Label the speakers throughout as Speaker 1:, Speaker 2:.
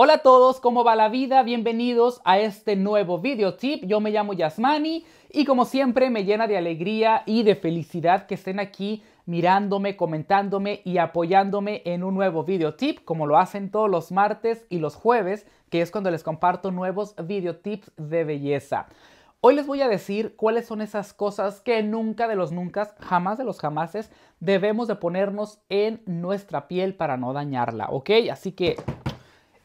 Speaker 1: Hola a todos, ¿cómo va la vida? Bienvenidos a este nuevo videotip. Yo me llamo Yasmani y como siempre me llena de alegría y de felicidad que estén aquí mirándome, comentándome y apoyándome en un nuevo videotip como lo hacen todos los martes y los jueves, que es cuando les comparto nuevos video tips de belleza. Hoy les voy a decir cuáles son esas cosas que nunca de los nunca, jamás de los jamases, debemos de ponernos en nuestra piel para no dañarla, ¿ok? Así que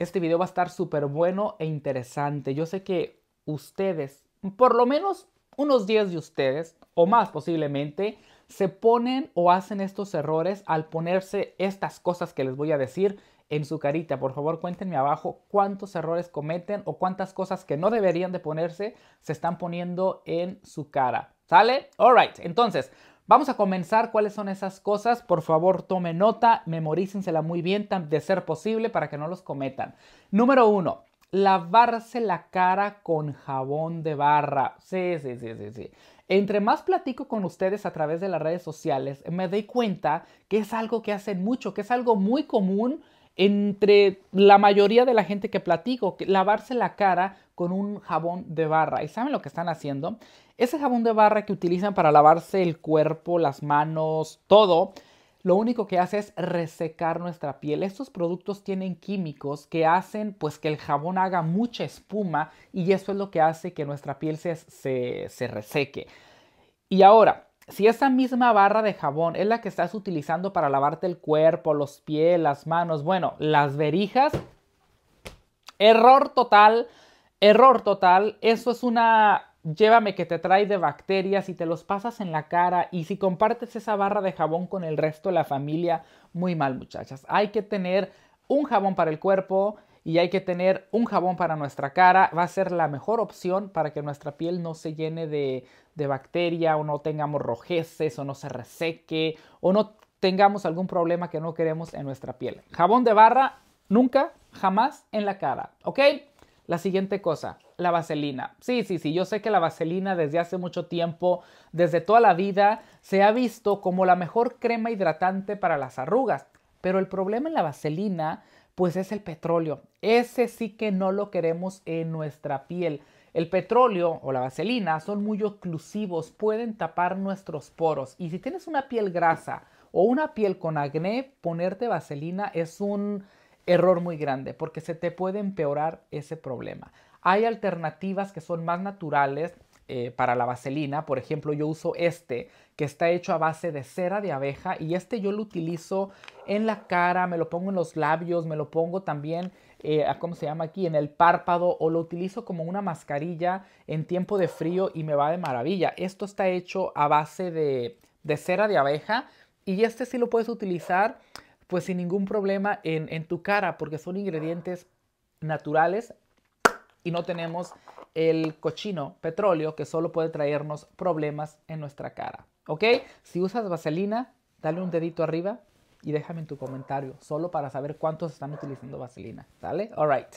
Speaker 1: este video va a estar súper bueno e interesante. Yo sé que ustedes, por lo menos unos 10 de ustedes, o más posiblemente, se ponen o hacen estos errores al ponerse estas cosas que les voy a decir en su carita. Por favor, cuéntenme abajo cuántos errores cometen o cuántas cosas que no deberían de ponerse se están poniendo en su cara. ¿Sale? right. entonces Vamos a comenzar cuáles son esas cosas. Por favor, tome nota, memorícensela muy bien de ser posible para que no los cometan. Número uno, lavarse la cara con jabón de barra. Sí, sí, sí, sí, sí. Entre más platico con ustedes a través de las redes sociales, me doy cuenta que es algo que hacen mucho, que es algo muy común entre la mayoría de la gente que platico, que lavarse la cara con un jabón de barra. ¿Y saben lo que están haciendo? Ese jabón de barra que utilizan para lavarse el cuerpo, las manos, todo, lo único que hace es resecar nuestra piel. Estos productos tienen químicos que hacen pues que el jabón haga mucha espuma y eso es lo que hace que nuestra piel se, se, se reseque. Y ahora, si esa misma barra de jabón es la que estás utilizando para lavarte el cuerpo, los pies, las manos, bueno, las verijas, error total Error total, eso es una llévame que te trae de bacterias y te los pasas en la cara y si compartes esa barra de jabón con el resto de la familia, muy mal muchachas. Hay que tener un jabón para el cuerpo y hay que tener un jabón para nuestra cara. Va a ser la mejor opción para que nuestra piel no se llene de, bacteria o no tengamos rojeces o no se reseque o no tengamos algún problema que no queremos en nuestra piel. Jabón de barra, nunca, jamás en la cara, ¿ok? La siguiente cosa, la vaselina. Sí, sí, sí, yo sé que la vaselina desde hace mucho tiempo, desde toda la vida, se ha visto como la mejor crema hidratante para las arrugas. Pero el problema en la vaselina, pues es el petróleo. Ese sí que no lo queremos en nuestra piel. El petróleo o la vaselina son muy oclusivos, pueden tapar nuestros poros. Y si tienes una piel grasa o una piel con acné, ponerte vaselina es un error muy grande porque se te puede empeorar ese problema. Hay alternativas que son más naturales eh, para la vaselina. Por ejemplo, yo uso este que está hecho a base de cera de abeja y este yo lo utilizo en la cara, me lo pongo en los labios, me lo pongo también, eh, ¿cómo se llama aquí? En el párpado o lo utilizo como una mascarilla en tiempo de frío y me va de maravilla. Esto está hecho a base de, de cera de abeja y este sí lo puedes utilizar pues sin ningún problema en, tu cara, porque son ingredientes naturales y no tenemos el cochino petróleo que solo puede traernos problemas en nuestra cara. ¿Ok? Si usas vaselina, dale un dedito arriba y déjame en tu comentario, solo para saber cuántos están utilizando vaselina, ¿sale? right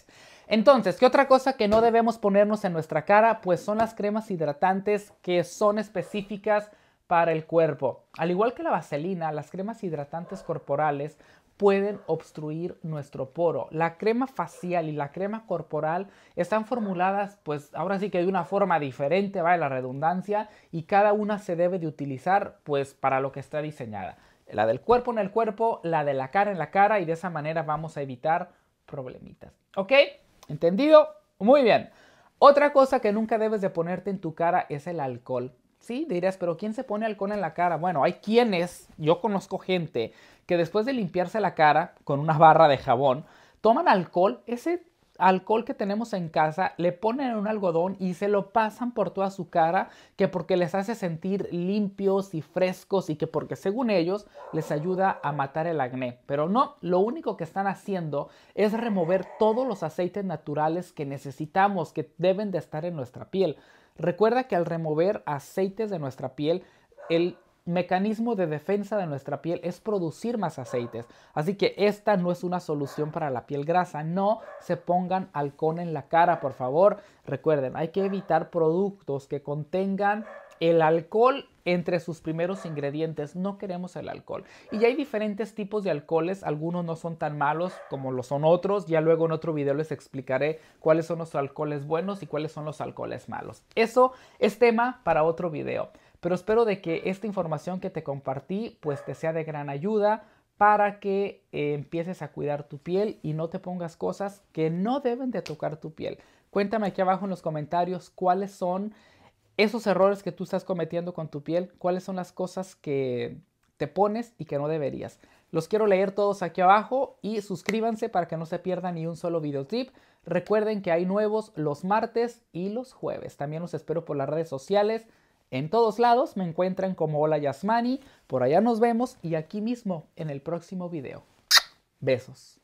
Speaker 1: Entonces, ¿qué otra cosa que no debemos ponernos en nuestra cara? Pues son las cremas hidratantes que son específicas para el cuerpo. Al igual que la vaselina, las cremas hidratantes corporales pueden obstruir nuestro poro. La crema facial y la crema corporal están formuladas, pues ahora sí que de una forma diferente, va la redundancia, y cada una se debe de utilizar, pues para lo que está diseñada. La del cuerpo en el cuerpo, la de la cara en la cara, y de esa manera vamos a evitar problemitas. ¿Ok? ¿Entendido? Muy bien. Otra cosa que nunca debes de ponerte en tu cara es el alcohol. Sí, dirías, pero ¿quién se pone alcohol en la cara? Bueno, hay quienes, yo conozco gente que después de limpiarse la cara con una barra de jabón, toman alcohol, ese alcohol que tenemos en casa, le ponen en un algodón y se lo pasan por toda su cara, que porque les hace sentir limpios y frescos y que porque según ellos les ayuda a matar el acné. Pero no, lo único que están haciendo es remover todos los aceites naturales que necesitamos, que deben de estar en nuestra piel. Recuerda que al remover aceites de nuestra piel, el mecanismo de defensa de nuestra piel es producir más aceites. Así que esta no es una solución para la piel grasa. No se pongan alcohol en la cara, por favor. Recuerden, hay que evitar productos que contengan el alcohol entre sus primeros ingredientes. No queremos el alcohol. Y hay diferentes tipos de alcoholes. Algunos no son tan malos como lo son otros. Ya luego en otro video les explicaré cuáles son los alcoholes buenos y cuáles son los alcoholes malos. Eso es tema para otro video pero espero de que esta información que te compartí pues te sea de gran ayuda para que eh, empieces a cuidar tu piel y no te pongas cosas que no deben de tocar tu piel. Cuéntame aquí abajo en los comentarios cuáles son esos errores que tú estás cometiendo con tu piel, cuáles son las cosas que te pones y que no deberías. Los quiero leer todos aquí abajo y suscríbanse para que no se pierdan ni un solo videotip. Recuerden que hay nuevos los martes y los jueves. También los espero por las redes sociales. En todos lados me encuentran como Hola Yasmani, por allá nos vemos y aquí mismo en el próximo video. Besos.